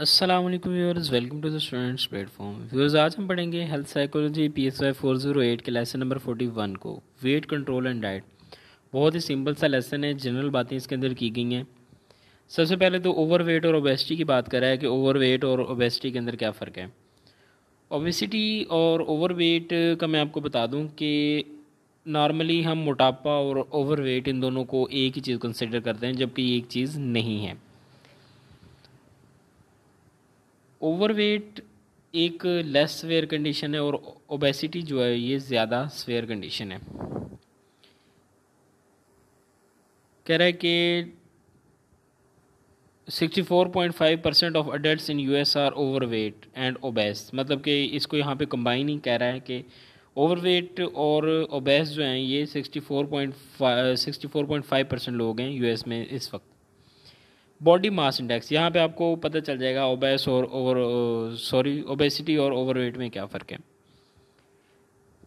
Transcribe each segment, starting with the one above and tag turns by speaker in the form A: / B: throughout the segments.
A: Aslam viewers welcome to the students platform viewers आज हम पढ़ेंगे health psychology P S Y four zero eight के lesson number forty one को weight control and diet बहुत ही simple सा लेसन है जनरल बातें इसके अंदर की गई हैं सबसे पहले तो ओवर वेट और ओबेसिटी की बात करा है कि ओवर वेट और ओबेसिटी के अंदर क्या फ़र्क है ओबेसिटी और ओवर वेट का मैं आपको बता दूँ कि नॉर्मली हम मोटापा और ओवर वेट इन दोनों को एक ही चीज़ कंसिडर करते हैं जबकि एक चीज़ नहीं है ओवरवेट एक लेस स्वेयर कंडीशन है और ओबेसिटी जो है ये ज़्यादा स्वेयर कंडीशन है कह रहा है कि 64.5 percent of adult in U S are overweight and obese मतलब कि इसको यहाँ पे कंबाइन ही कह रहा है कि ओवरवेट और ओबेस जो हैं ये 64.5 64.5 परसेंट लोग हैं यूएस में इस वक्त बॉडी मास इंडेक्स यहाँ पे आपको पता चल जाएगा ओबेस और ओवर सॉरी ओबेसिटी और ओवरवेट में क्या फ़र्क है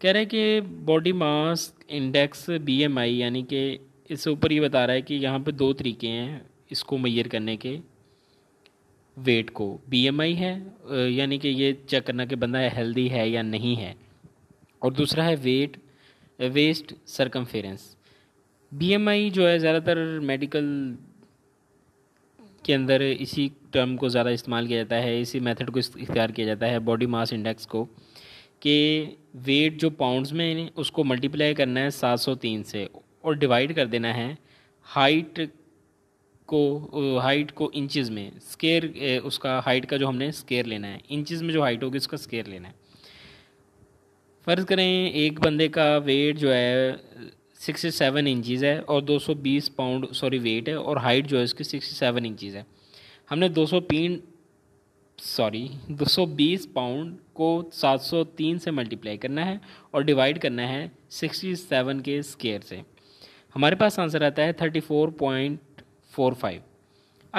A: कह रहे हैं कि बॉडी मास इंडेक्स बीएमआई यानी कि इससे ऊपर ये बता रहा है कि यहाँ पे दो तरीके हैं इसको मैयर करने के वेट को बीएमआई है uh, यानी कि ये चेक करना कि बंदा हेल्दी है या नहीं है और दूसरा है वेट वेस्ट सरकमफेरेंस बीएमआई जो है ज़्यादातर मेडिकल के अंदर इसी टर्म को ज़्यादा इस्तेमाल किया जाता है इसी मेथड को इख्तियार किया जाता है बॉडी मास इंडेक्स को कि वेट जो पाउंड्स में उसको मल्टीप्लाई करना है 703 से और डिवाइड कर देना है हाइट को हाइट को इंचेस में स्केयर उसका हाइट का जो हमने स्केयर लेना है इंचेस में जो हाइट होगी उसका स्केयर लेना है फ़र्ज़ करें एक बंदे का वेट जो है सिक्सटी सेवन इंचज़ है और दो सौ बीस पाउंड सॉरी वेट है और हाइट जो है इसकी सिक्सटी सेवन इंचज़ है हमने दो सौ तीन सॉरी दो सौ बीस पाउंड को सात सौ तीन से मल्टीप्लाई करना है और डिवाइड करना है सिक्सटी सेवन के स्केयर से हमारे पास आंसर आता है thirty four point four five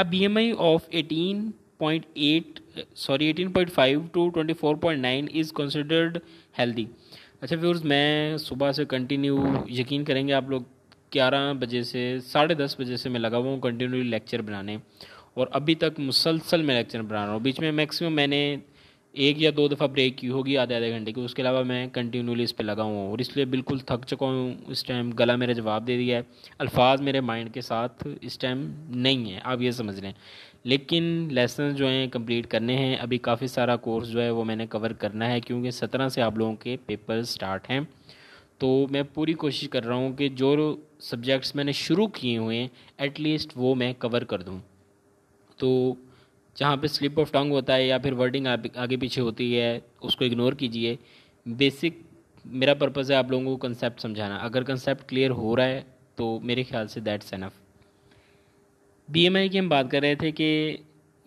A: अब B M I of eighteen point eight sorry eighteen point five to twenty four point nine is considered healthy अच्छा व्यूर्स मैं सुबह से कंटिन्यू यकीन करेंगे आप लोग ग्यारह बजे से साढ़े दस बजे से मैं लगा हुआ हूँ कंटिन्यू लेक्चर बनाने और अभी तक मुसलसल मैं लेक्चर बना रहा हूँ बीच में मैक्सिमम मैंने एक या दो दफ़ा ब्रेक की होगी आधे आधे घंटे की उसके अलावा मैं कंटिन्यूली इस पर लगा हुआ हूँ और इसलिए बिल्कुल थक चुका हूँ इस टाइम गला मेरा जवाब दे दिया है अल्फाज मेरे माइंड के साथ इस टाइम नहीं है आप ये समझ लें लेकिन लेसन जो हैं कंप्लीट करने हैं अभी काफ़ी सारा कोर्स जो है वो मैंने कवर करना है क्योंकि सत्रह से आप लोगों के पेपर स्टार्ट हैं तो मैं पूरी कोशिश कर रहा हूँ कि जो सब्जेक्ट्स मैंने शुरू किए हुए हैं एटलीस्ट वो मैं कवर कर दूँ तो जहाँ पे स्लिप ऑफ टंग होता है या फिर वर्डिंग आगे पीछे होती है उसको इग्नोर कीजिए बेसिक मेरा पर्पज़ है आप लोगों को कंसेप्ट समझाना अगर कंसेप्ट क्लियर हो रहा है तो मेरे ख्याल से दैट्स एनफ़ बीएमआई की हम बात कर रहे थे कि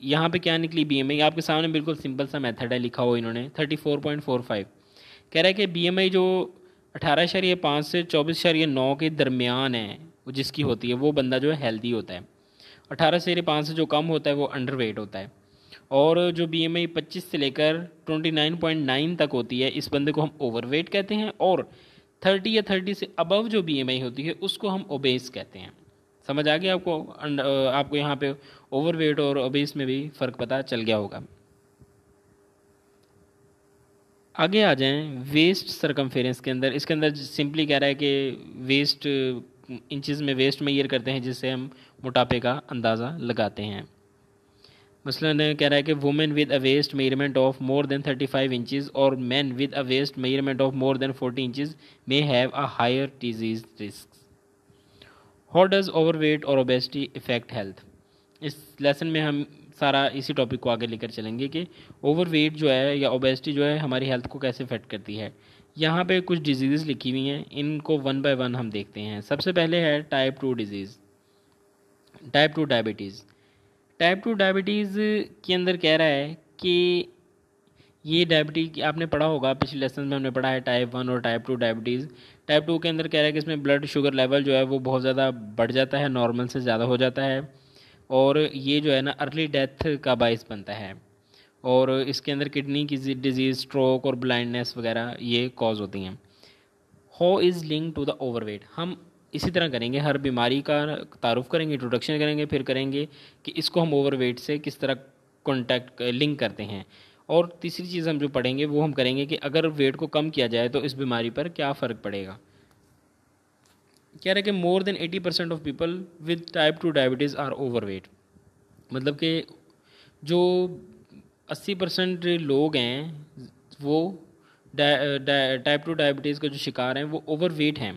A: यहाँ पे क्या निकली बीएमआई आपके सामने बिल्कुल सिंपल सा मेथड है लिखा हुआ इन्होंने thirty four point four five कह रहा है कि बीएमआई जो अठारह या पाँच से चौबीस या नौ के दरमियान है जिसकी होती है वो बंदा जो है हेल्दी होता है अठारह से पाँच से जो कम होता है वो अंडर वेट होता है और जो बी एम आई पच्चीस से लेकर ट्वेंटी नाइन पॉइंट नाइन तक होती है इस बंदे को हम ओवर वेट कहते हैं और थर्टी या थर्टी से अबव जो बी एम आई होती है उसको हम ओबेस कहते हैं समझ आ गया आपको uh, आपको यहाँ पे ओवरवेट और ओबेस में भी फ़र्क पता चल गया होगा आगे आ जाएं वेस्ट सरकमफेरेंस के अंदर इसके अंदर सिंपली कह रहा है कि वेस्ट इंचज़ में वेस्ट मैयर करते हैं जिससे हम मोटापे का अंदाज़ा लगाते हैं मसलन कह रहा है कि women with a waist measurement of more than thirty five inches और man with a waist measurement of more than forty inches may have a higher disease risk how does overweight और ओबेसिटी इफ़ेक्ट हेल्थ इस lesson में हम सारा इसी topic को आगे लेकर चलेंगे कि ओवरवेट जो है या ओबेसिटी जो है हमारी हेल्थ को कैसे इफेक्ट करती है यहाँ पे कुछ डिजीज़ लिखी हुई हैं इनको वन बाय वन हम देखते हैं सबसे पहले है type two disease type two diabetes type two diabetes के अंदर कह रहा है कि ये डायबिटीज आपने पढ़ा होगा पिछले लेसन में हमने पढ़ा है टाइप वन और type two diabetes type two के अंदर कह रहा है कि इसमें ब्लड शुगर लेवल जो है वो बहुत ज़्यादा बढ़ जाता है नॉर्मल से ज़्यादा हो जाता है और ये जो है ना अर्ली डेथ का बायस बनता है और इसके अंदर किडनी की डिजीज़ स्ट्रोक और ब्लाइंडनेस वगैरह ये कॉज होती हैं how is link to the overweight हम इसी तरह करेंगे हर बीमारी का तारुफ करेंगे इंट्रोडक्शन करेंगे फिर करेंगे कि इसको हम ओवरवेट से किस तरह कॉन्टैक्ट लिंक करते हैं और तीसरी चीज़ हम जो पढ़ेंगे वो हम करेंगे कि अगर वेट को कम किया जाए तो इस बीमारी पर क्या फ़र्क पड़ेगा कह रहे कि more than eighty percent of people with type two diabetes are overweight मतलब कि जो अस्सी परसेंट लोग हैं वो टाइप टू डायबिटीज़ का जो शिकार हैं वो ओवरवेट हैं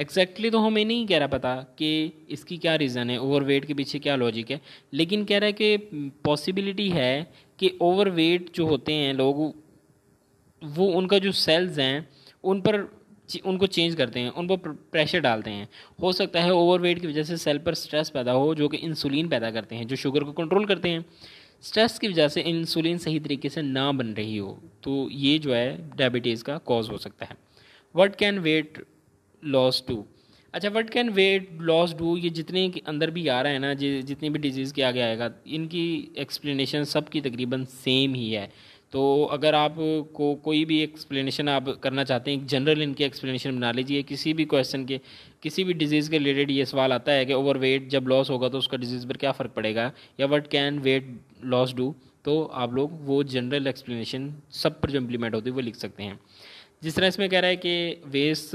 A: एग्जैक्टली exactly तो हमें नहीं कह रहा पता कि इसकी क्या रीज़न है ओवरवेट के पीछे क्या लॉजिक है लेकिन कह रहा है कि पॉसिबिलिटी है कि ओवरवेट जो होते हैं लोग वो उनका जो सेल्स हैं उन पर उनको चेंज करते हैं उन पर प्रेशर डालते हैं हो सकता है ओवरवेट की वजह से सेल पर स्ट्रेस पैदा हो जो कि इंसुलिन पैदा करते हैं जो शुगर को कंट्रोल करते हैं स्ट्रेस की वजह से इंसुलिन सही तरीके से ना बन रही हो तो ये जो है डायबिटीज़ का कॉज हो सकता है what can weight loss to अच्छा what can weight loss do ये जितने के अंदर भी आ रहा है ना जितनी भी डिजीज़ के आगे आएगा इनकी एक्सप्लेनेशन सब की तकरीबन सेम ही है तो अगर आप को कोई भी एक्सप्लेनेशन आप करना चाहते हैं जनरल इनके एक्सप्लेनेशन बना लीजिए किसी भी क्वेश्चन के किसी भी डिजीज़ के रिलेटेड ये सवाल आता है कि ओवर वेट जब लॉस होगा तो उसका डिजीज़ पर क्या फ़र्क पड़ेगा या what can weight loss do तो आप लोग वो जनरल एक्सप्लेनेशन सब पर जो इम्प्लीमेंट होती है वो लिख सकते हैं जिस तरह इसमें कह रहा है कि वेस्ट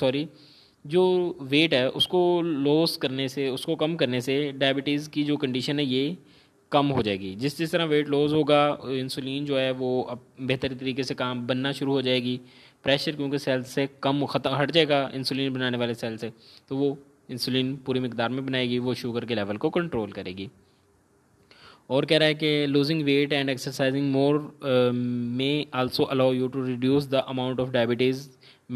A: सॉरी uh, जो वेट है उसको लॉस करने से उसको कम करने से डायबिटीज़ की जो कंडीशन है ये कम हो जाएगी जिस जिस तरह वेट लॉस होगा इंसुलिन जो है वो अब बेहतर तरीके से काम बनना शुरू हो जाएगी प्रेशर क्योंकि सेल से कम खत्म हट जाएगा इंसुलिन बनाने वाले सेल से तो वो इंसुलिन पूरी मकदार में बनाएगी वो शुगर के लेवल को कंट्रोल करेगी और कह रहा है कि losing weight and exercising more may also allow you to reduce the amount of diabetes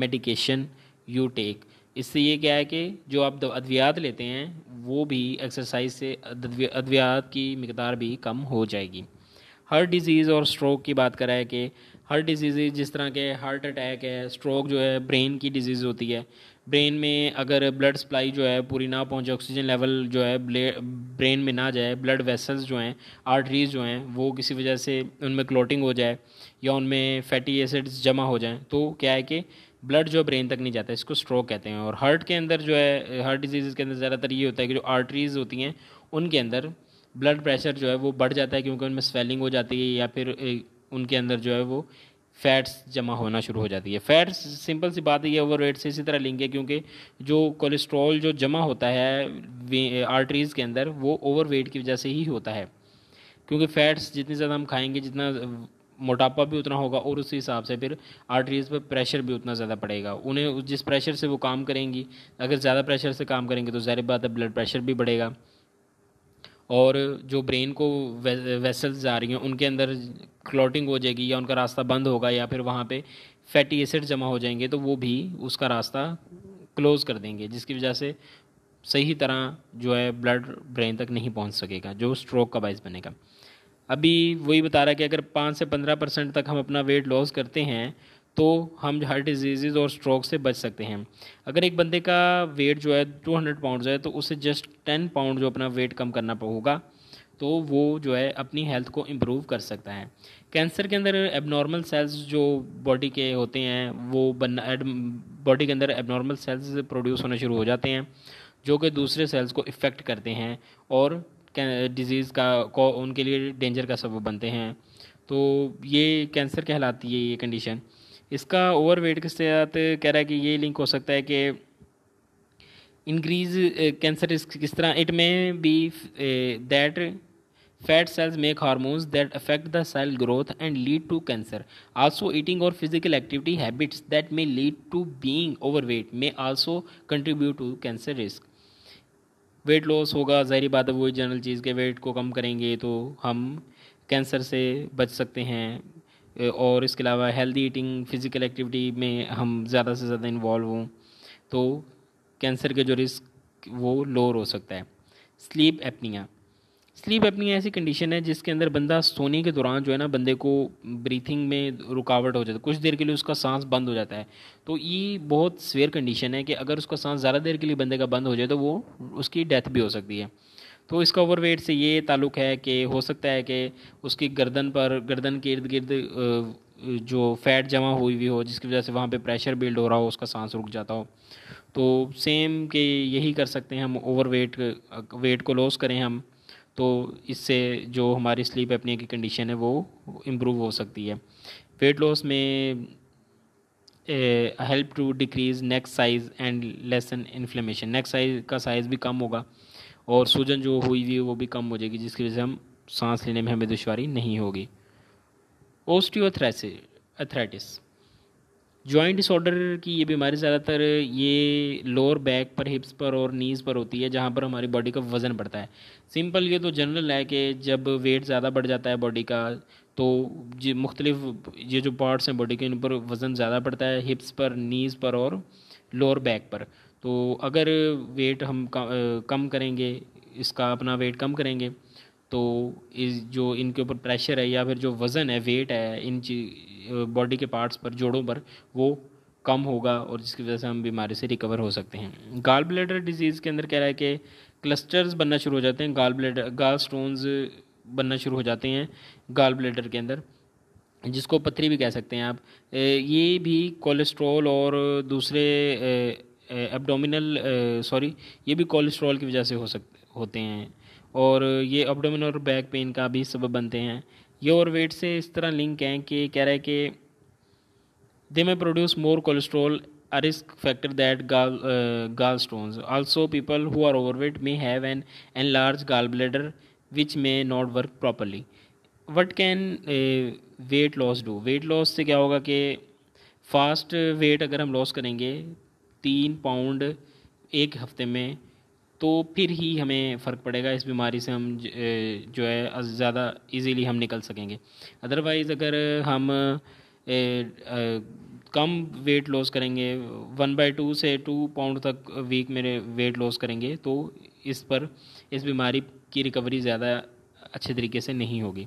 A: medication you take इससे ये क्या है कि जो आप अद्वियात लेते हैं वो भी एक्सरसाइज से अद्वियात की मकदार भी कम हो जाएगी हर डिजीज़ और स्ट्रोक की बात करा है कि हर डिजीज़ जिस तरह के हार्ट अटैक है स्ट्रोक जो है ब्रेन की डिजीज़ होती है ब्रेन में अगर ब्लड सप्लाई जो है पूरी ना पहुंचे ऑक्सीजन लेवल जो है ब्रेन में ना जाए ब्लड वेसल्स जो हैं आर्टरीज जो हैं वो किसी वजह से उनमें क्लोटिंग हो जाए या उनमें फैटी एसिड्स जमा हो जाएँ तो क्या है कि ब्लड जो ब्रेन तक नहीं जाता इसको स्ट्रोक कहते हैं और हार्ट के अंदर जो है हार्ट डिजीज़ के अंदर ज़्यादातर ये होता है कि जो आर्टरीज़ होती हैं उनके अंदर ब्लड प्रेशर जो है वो बढ़ जाता है क्योंकि उनमें स्वेलिंग हो जाती है या फिर उनके अंदर जो है वो फैट्स जमा होना शुरू हो जाती है फैट्स सिंपल सी बात है ये ओवर वेट से इसी तरह लिंक है क्योंकि जो कोलेस्ट्रॉल जो जमा होता है आर्टरीज़ के अंदर वो ओवर वेट की वजह से ही होता है क्योंकि फैट्स जितनी ज़्यादा हम खाएंगे जितना मोटापा भी उतना होगा और उसी हिसाब से फिर आर्टरीज़ पर प्रेशर भी उतना ज़्यादा पड़ेगा उन्हें जिस प्रेशर से वो काम करेंगी अगर ज़्यादा प्रेशर से काम करेंगे तो ज़ाहिर बात है ब्लड प्रेशर भी बढ़ेगा और जो ब्रेन को वेसल्स जा रही हैं उनके अंदर क्लॉटिंग हो जाएगी या उनका रास्ता बंद होगा या फिर वहाँ पे फैटी एसिड जमा हो जाएंगे तो वो भी उसका रास्ता क्लोज़ कर देंगे जिसकी वजह से सही तरह जो है ब्लड ब्रेन तक नहीं पहुँच सकेगा जो स्ट्रोक का बायस बनेगा अभी वही बता रहा है कि अगर पाँच से पंद्रह परसेंट तक हम अपना वेट लॉस करते हैं तो हम हार्ट डिजीज़ और स्ट्रोक से बच सकते हैं अगर एक बंदे का वेट जो है टू हंड्रेड पाउंड है तो उसे जस्ट टेन पाउंड जो अपना वेट कम करना होगा तो वो जो है अपनी हेल्थ को इम्प्रूव कर सकता है कैंसर के अंदर एबनॉर्मल सेल्स जो बॉडी के होते हैं वो बनना बॉडी के अंदर एबनॉर्मल सेल्स प्रोड्यूस होना शुरू हो जाते हैं जो कि दूसरे सेल्स को इफ़ेक्ट करते हैं और डिजीज़ का उनके लिए डेंजर का सबब बनते हैं तो ये कैंसर कहलाती है ये कंडीशन इसका ओवरवेट के साथ कह रहा है कि ये लिंक हो सकता है कि इंक्रीज कैंसर रिस्क किस तरह it may be that fat cells make hormones that affect the cell growth and lead to cancer also eating और physical activity habits that may lead to being overweight weight may also contribute to cancer risk weight loss होगा जहरी बात है वो general चीज़ के wait को कम करेंगे तो हम कैंसर से बच सकते हैं और इसके अलावा हेल्दी ईटिंग फिज़िकल एक्टिविटी में हम ज़्यादा से ज़्यादा इन्वॉल्व हों तो कैंसर के जो रिस्क वो लोअर हो सकता है स्लीप एपनिया स्लीप अपनी ऐसी कंडीशन है जिसके अंदर बंदा सोने के दौरान जो है ना बंदे को ब्रीथिंग में रुकावट हो जाती है कुछ देर के लिए उसका सांस बंद हो जाता है तो ये बहुत स्वेयर कंडीशन है कि अगर उसका सांस ज़्यादा देर के लिए बंदे का बंद हो जाए तो वो उसकी डेथ भी हो सकती है तो इसका ओवरवेट से ये ताल्लुक है कि हो सकता है कि उसकी गर्दन पर गर्दन के इर्द गिर्द जो फैट जमा हुई हुई हो जिसकी वजह से वहाँ पे प्रेशर बिल्ड हो रहा हो उसका सांस रुक जाता हो तो सेम के यही कर सकते हैं हम ओवर वेट वेट को लॉस करें हम तो इससे जो हमारी स्लीप अपने की कंडीशन है वो इम्प्रूव हो सकती है वेट लॉस में help to decrease neck size and lessen inflammation neck size का साइज़ भी कम होगा और सूजन जो हुई हुई वो भी कम हो जाएगी जिसकी वजह से हम सांस लेने में हमें दुशारी नहीं होगी ओस्टियोथ्रेसिस जॉइंट डिसऑर्डर की ये बीमारी ज़्यादातर ये लोअर बैक पर हिप्स पर और नीज़ पर होती है जहाँ पर हमारी बॉडी का वज़न बढ़ता है सिंपल ये तो जनरल है कि जब वेट ज़्यादा बढ़ जाता है बॉडी का तो ये मुख्तलिफ ये जो पार्ट्स हैं बॉडी के इन पर वज़न ज़्यादा पड़ता है हिप्स पर नीज़ पर और लोअर बैक पर तो अगर वेट हम कम करेंगे इसका अपना वेट कम करेंगे तो इस जो इनके ऊपर प्रेशर है या फिर जो वज़न है वेट है इन बॉडी के पार्ट्स पर जोड़ों पर वो कम होगा और जिसकी वजह से हम बीमारी से रिकवर हो सकते हैं गाल ब्लेडर डिजीज़ के अंदर कह रहा है कि क्लस्टर्स बनना शुरू हो जाते हैं गाल ब्लेडर गाल स्टोन्स बनना शुरू हो जाते हैं गाल ब्लेडर के अंदर जिसको पथरी भी कह सकते हैं आप ये भी कोलेस्ट्रॉल और दूसरे एबडोमिनल सॉरी ये भी कोलेस्ट्रॉल की वजह से हो सकते होते हैं और ये ऑबडोमिन और बैक पेन का भी सबब बनते हैं ये और वेट से इस तरह लिंक है कि कह रहे हैं कि they may produce more cholesterol a risk factor that gall gallstones also people who are overweight may have an an large gallbladder which may not work properly what can weight loss do weight loss से क्या होगा कि fast wait अगर हम loss करेंगे तीन pound एक हफ्ते में तो फिर ही हमें फ़र्क पड़ेगा इस बीमारी से हम जो है ज़्यादा इजीली हम निकल सकेंगे अदरवाइज़ अगर हम ए, ए, कम वेट लॉस करेंगे वन बाई टू से टू पाउंड तक वीक में वेट लॉस करेंगे तो इस पर इस बीमारी की रिकवरी ज़्यादा अच्छे तरीके से नहीं होगी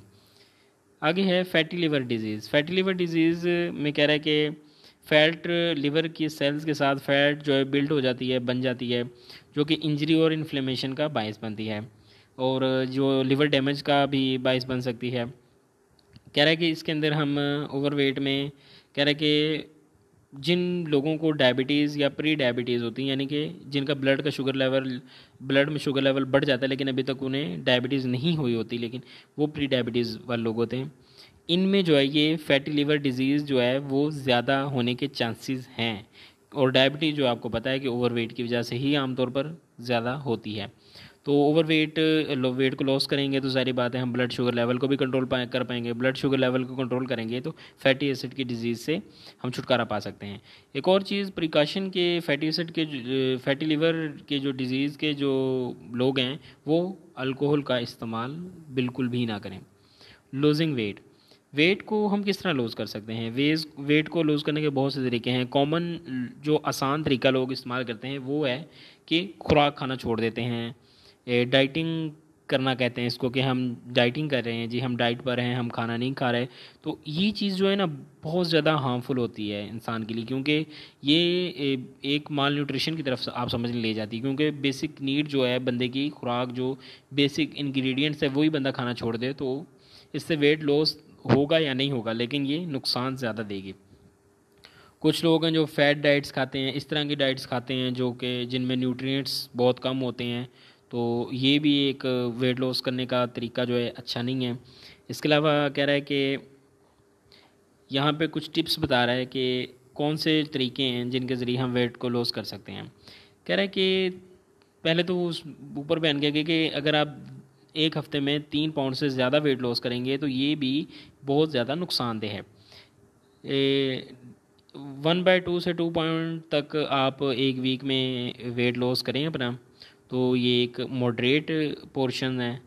A: आगे है fatty liver disease fatty liver disease में कह रहा है कि फैट लिवर की सेल्स के साथ फैट जो है बिल्ड हो जाती है बन जाती है जो कि इंजरी और इन्फ्लेमेशन का बायस बनती है और जो लिवर डैमेज का भी बायस बन सकती है कह रहा है कि इसके अंदर हम ओवरवेट में कह रहा है कि जिन लोगों को डायबिटीज़ या प्री डायबिटीज़ होती है यानी कि जिनका ब्लड का शुगर लेवल ब्लड में शुगर लेवल बढ़ जाता है लेकिन अभी तक उन्हें डायबिटीज़ नहीं हुई होती लेकिन वो प्री डायबिटीज़ वाले लोग होते हैं इनमें जो है ये फैटी लिवर डिज़ीज़ जो है वो ज़्यादा होने के चांसेस हैं और डायबिटीज़ जो आपको पता है कि ओवरवेट की वजह से ही आमतौर पर ज़्यादा होती है तो ओवर वेट वेट को लॉस करेंगे तो सारी बात है हम ब्लड शुगर लेवल को भी कंट्रोल पा कर पाएंगे ब्लड शुगर लेवल को कंट्रोल करेंगे तो फैटी एसिड की डिजीज़ से हम छुटकारा पा सकते हैं एक और चीज़ प्रिकॉशन के फैटी एसिड के फैटी लीवर के जो डिजीज़ के जो लोग हैं वो अल्कोहल का इस्तेमाल बिल्कुल भी ना करें लूजिंग वेट वेट को हम किस तरह लूज़ कर सकते हैं वेज वेट को लूज़ करने के बहुत से तरीके हैं कॉमन जो आसान तरीका लोग इस्तेमाल करते हैं वो है कि खुराक खाना छोड़ देते हैं डाइटिंग करना कहते हैं इसको कि हम डाइटिंग कर रहे हैं जी हम डाइट पर हैं हम खाना नहीं खा रहे तो ये चीज़ जो है ना बहुत ज़्यादा हार्मफुल होती है इंसान के लिए क्योंकि ये एक माल न्यूट्रिशन की तरफ आप समझ ले जाती है क्योंकि बेसिक नीड जो है बंदे की खुराक जो बेसिक इन्ग्रीडियंट्स है वही बंदा खाना छोड़ दे तो इससे वेट लॉस होगा या नहीं होगा लेकिन ये नुकसान ज़्यादा देगी कुछ लोग हैं जो फैट डाइट्स खाते हैं इस तरह की डाइट्स खाते हैं जो कि जिनमें न्यूट्रिएंट्स बहुत कम होते हैं तो ये भी एक वेट लॉस करने का तरीका जो है अच्छा नहीं है इसके अलावा कह रहा है कि यहाँ पे कुछ टिप्स बता रहा है कि कौन से तरीके हैं जिनके ज़रिए हम वेट को लॉस कर सकते हैं कह रहा है कि पहले तो उस ऊपर बयान किया गया कि अगर आप एक हफ्ते में तीन पाउंड से ज़्यादा वेट लॉस करेंगे तो ये भी बहुत ज़्यादा नुकसानदेह है वन बाय टू से टू पॉइंट तक आप एक वीक में वेट लॉस करें अपना तो ये एक मॉडरेट पोर्शन है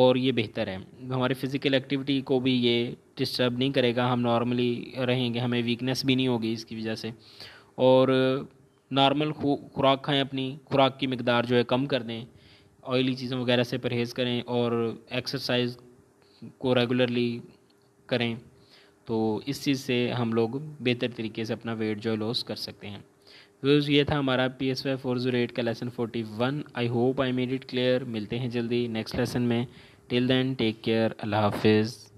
A: और ये बेहतर है हमारे फिज़िकल एक्टिविटी को भी ये डिस्टर्ब नहीं करेगा हम नॉर्मली रहेंगे हमें वीकनेस भी नहीं होगी इसकी वजह से और नॉर्मल खुराक खाएं अपनी खुराक की मकदार जो है कम कर दें ऑयली चीज़ों वगैरह से परहेज़ करें और एक्सरसाइज को रेगुलरली करें तो इस चीज़ से हम लोग बेहतर तरीके से अपना वेट जो लॉस कर सकते हैं व्यूज़ ये था हमारा P S Y four zero eight का lesson forty one I hope I made it clear मिलते हैं जल्दी नेक्स्ट लेसन में टिल देन टेक केयर अल्लाह हाफिज़